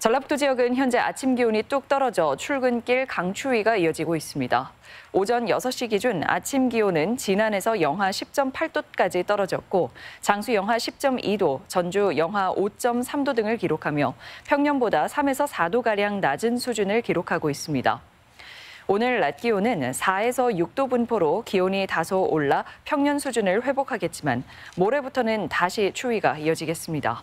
전라북도 지역은 현재 아침 기온이 뚝 떨어져 출근길 강추위가 이어지고 있습니다. 오전 6시 기준 아침 기온은 진안에서 영하 10.8도까지 떨어졌고 장수 영하 10.2도, 전주 영하 5.3도 등을 기록하며 평년보다 3에서 4도가량 낮은 수준을 기록하고 있습니다. 오늘 낮 기온은 4에서 6도 분포로 기온이 다소 올라 평년 수준을 회복하겠지만 모레부터는 다시 추위가 이어지겠습니다.